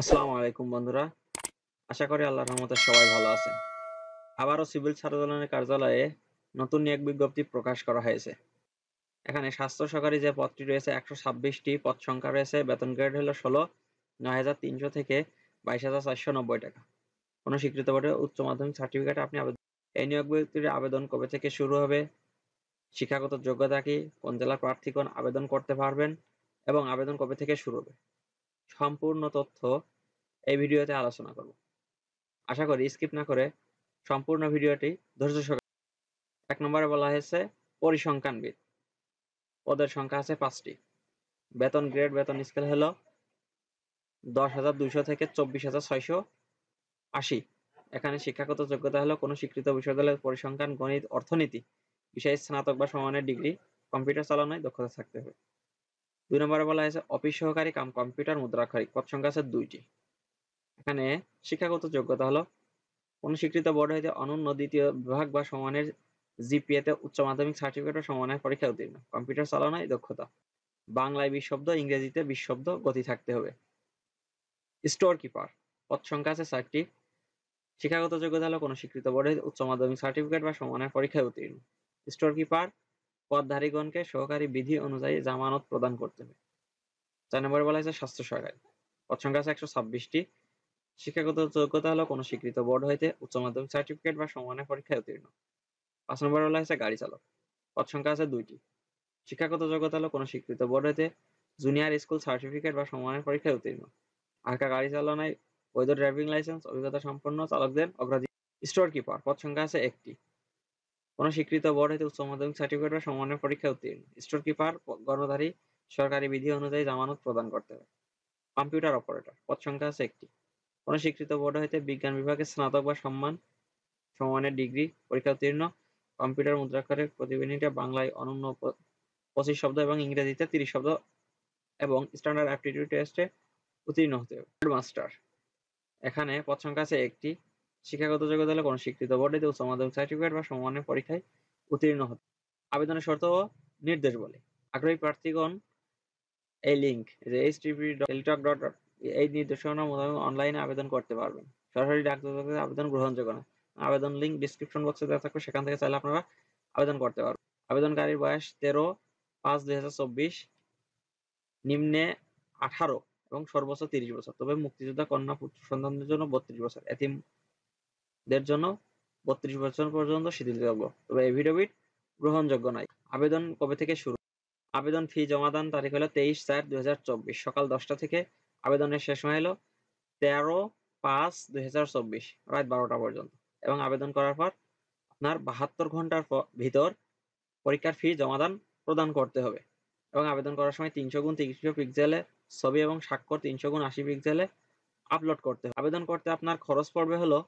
আসসালামু আলাইকুম বন্ধুরা আশা করি আল্লাহর রহমতে সবাই ভালো আছে আবারও সিভিল সার্জনের কার্যালয়ে নতুন নিয়োগ বিজ্ঞপ্তি প্রকাশ করা হয়েছে এখানে স্বাস্থ্য সহকারী যে পদটি রয়েছে একশো ছাব্বিশটি পদ সংখ্যা রয়েছে বেতন গ্রেড হলো ষোলো নয় হাজার তিনশো থেকে বাইশ হাজার চারশো নব্বই টাকা কোনো স্বীকৃত বটে উচ্চ মাধ্যমিক সার্টিফিকেট আপনি আবেদন এই নিয়োগ বিজ্ঞপ্তির আবেদন কবে থেকে শুরু হবে শিক্ষাগত যোগ্যতা কি কোন জেলার প্রার্থীগণ আবেদন করতে পারবেন এবং আবেদন কবে থেকে শুরু হবে সম্পূর্ণ তথ্য এই ভিডিওতে আলোচনা করব আশা করি স্কিপ না করে সম্পূর্ণ ভিডিওটি ধৈর্য সহকারে এক নম্বরে বলা হয়েছে পরিসংখ্যানবিদ পদের সংখ্যা আছে পাঁচটি বেতন গ্রেড বেতন স্কেল হলো দশ হাজার দুইশো থেকে চব্বিশ হাজার ছয়শো আশি এখানে শিক্ষাগত যোগ্যতা হলো কোনো স্বীকৃত বিশ্ববিদ্যালয়ের পরিসংখ্যান গণিত অর্থনীতি বিষয়ে স্নাতক বা সমানের ডিগ্রি কম্পিউটার চালানোয় দক্ষতা থাকতে হবে দুই নম্বরে বলা হয়েছে অফিস সহকারী কাম কম্পিউটার মুদ্রা মুদ্রাক্ষরিক পদ সংখ্যা আছে দুইটি এখানে শিক্ষাগত যোগ্যতা হলো কোনো স্বীকৃত বোর্ড হইতে অনন্য দ্বিতীয় বিভাগ বা সমানের জিপিএ তে উচ্চ মাধ্যমিক সার্টিফিকেট ও সমানের পরীক্ষা উত্তীর্ণ কম্পিউটার চালনায় দক্ষতা বাংলায় বিশ শব্দ ইংরেজিতে বিশ শব্দ গতি থাকতে হবে স্টোর কিপার পদ সংখ্যা আছে চারটি শিক্ষাগত যোগ্যতা হলো কোনো স্বীকৃত বোর্ডে উচ্চ মাধ্যমিক সার্টিফিকেট বা সমানের পরীক্ষায় উত্তীর্ণ স্টোর কিপার পদধারীগণকে সহকারী বিধি অনুযায়ী জামানত প্রদান করতে হবে চার নম্বরে বলা হয়েছে স্বাস্থ্য সহকারী পদ সংখ্যা আছে একশো ছাব্বিশটি শিক্ষাগত যোগ্যতা হলো কোনো স্বীকৃত বোর্ড হইতে উচ্চ মাধ্যমিক সার্টিফিকেট বা সমানের পরীক্ষায় উত্তীর্ণ পাঁচ নম্বর বলা হয়েছে গাড়ি চালক পদ সংখ্যা আছে দুইটি শিক্ষাগত যোগ্যতা হলো কোনো স্বীকৃত বোর্ড হইতে জুনিয়র স্কুল সার্টিফিকেট বা সমানের পরীক্ষায় উত্তীর্ণ আঁকা গাড়ি চালনায় বৈধ ড্রাইভিং লাইসেন্স অভিজ্ঞতা সম্পন্ন চালকদের অগ্রাধিকার স্টোর কিপার পদ সংখ্যা আছে একটি কোন স্বীকৃত বোর্ড হইতে উচ্চ মাধ্যমিক সার্টিফিকেট বা সমমানের পরীক্ষা উত্তীর্ণ স্টোর কিপার গর্ভধারী সরকারি বিধি অনুযায়ী জামানত প্রদান করতে হবে কম্পিউটার অপারেটর পদ সংখ্যা আছে একটি কোন স্বীকৃত বোর্ড হইতে বিজ্ঞান বিভাগে স্নাতক বা সম্মান সমমানের ডিগ্রি পরীক্ষা উত্তীর্ণ কম্পিউটার মুদ্রাক্ষরের প্রতিবেদনীটা বাংলায় অনন্য পঁচিশ শব্দ এবং ইংরেজিতে তিরিশ শব্দ এবং স্ট্যান্ডার্ড অ্যাপটিটিউড টেস্টে উত্তীর্ণ হতে হবে মাস্টার এখানে পদ সংখ্যা আছে একটি শিক্ষাগত যোগ্যতা হলে কোনো স্বীকৃত বোর্ডে উচ্চ মাধ্যমিক সার্টিফিকেট বা সমমানের পরীক্ষায় উত্তীর্ণ হতে আবেদনের শর্ত ও নির্দেশ বলে আগ্রহী প্রার্থীগণ এই লিঙ্ক যে এইচ টিভি এই নির্দেশনা মোতাবেক অনলাইনে আবেদন করতে পারবেন সরাসরি ডাক্তার আবেদন গ্রহণযোগ্য না আবেদন লিঙ্ক ডিসক্রিপশন বক্সে দেওয়া থাকবে সেখান থেকে চাইলে আপনারা আবেদন করতে পারবেন আবেদনকারীর বয়স তেরো পাঁচ দুই হাজার চব্বিশ নিম্নে আঠারো এবং সর্বোচ্চ তিরিশ বছর তবে মুক্তিযোদ্ধা কন্যা পুত্র সন্তানদের জন্য বত্রিশ বছর এতিম দের জন্য বত্রিশ বছর পর্যন্ত শিথিলযোগ্য তবে এভিডেভিট গ্রহণযোগ্য নয় আবেদন কবে থেকে শুরু আবেদন ফি জমাদান তারিখ হলো তেইশ চার দুই হাজার চব্বিশ সকাল দশটা থেকে আবেদনের শেষ সময় হলো তেরো পাঁচ দুই হাজার চব্বিশ রাত বারোটা পর্যন্ত এবং আবেদন করার পর আপনার বাহাত্তর ঘন্টার ভিতর পরীক্ষার ফি জমাদান প্রদান করতে হবে এবং আবেদন করার সময় তিনশো গুণ তিরিশশো পিক্সেলে ছবি এবং স্বাক্ষর তিনশো গুণ আশি পিক্সেলে আপলোড করতে হবে আবেদন করতে আপনার খরচ পড়বে হলো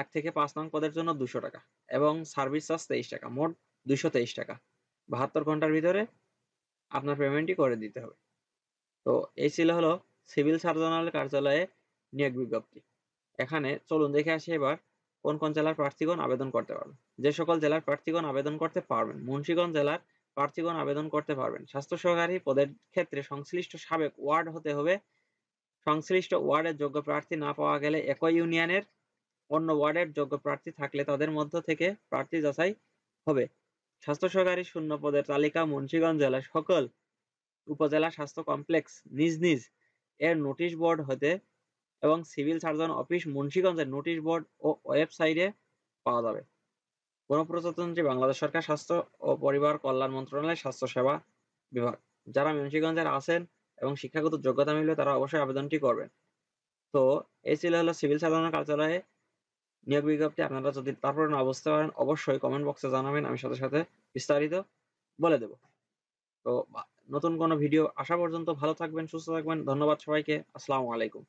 এক থেকে পাঁচ নং পদের জন্য দুশো টাকা এবং সার্ভিস চার্জ তেইশ টাকা মোট দুশো তেইশ টাকা বাহাত্তর ঘন্টার ভিতরে আপনার পেমেন্টই করে দিতে হবে তো এই ছিল হলো সিভিল সার্জনাল কার্যালয়ে নিয়োগ বিজ্ঞপ্তি এখানে চলুন দেখে আসি এবার কোন কোন জেলার প্রার্থীগণ আবেদন করতে পারবেন যে সকল জেলার প্রার্থীগণ আবেদন করতে পারবেন মুন্সীগঞ্জ জেলার প্রার্থীগণ আবেদন করতে পারবেন স্বাস্থ্য সহকারী পদের ক্ষেত্রে সংশ্লিষ্ট সাবেক ওয়ার্ড হতে হবে সংশ্লিষ্ট ওয়ার্ডের যোগ্য প্রার্থী না পাওয়া গেলে একই ইউনিয়নের অন্য ওয়ার্ডের যোগ্য প্রার্থী থাকলে তাদের মধ্য থেকে প্রার্থী যাচাই হবে স্বাস্থ্য সহকারী শূন্য পদের তালিকা মুন্সিগঞ্জ জেলা সকল উপজেলা স্বাস্থ্য কমপ্লেক্স নিজ নিজ এর নোটিশ বোর্ড হতে এবং সিভিল সার্জন অফিস মুন্সিগঞ্জের নোটিশ বোর্ড ও ওয়েবসাইটে পাওয়া যাবে গণপ্রজাতন্ত্রী বাংলাদেশ সরকার স্বাস্থ্য ও পরিবার কল্যাণ মন্ত্রণালয় স্বাস্থ্য সেবা বিভাগ যারা মুন্সিগঞ্জের আছেন এবং শিক্ষাগত যোগ্যতা মিললে তারা অবশ্যই আবেদনটি করবেন তো এই ছিল হলো সিভিল সার্জনের কার্যালয়ে নিয়োগ বিজ্ঞপ্তি আপনারা যদি তারপরে না বুঝতে পারেন অবশ্যই কমেন্ট বক্সে জানাবেন আমি সাথে সাথে বিস্তারিত বলে দেব তো নতুন কোনো ভিডিও আসা পর্যন্ত ভালো থাকবেন সুস্থ থাকবেন ধন্যবাদ সবাইকে আসসালামু আলাইকুম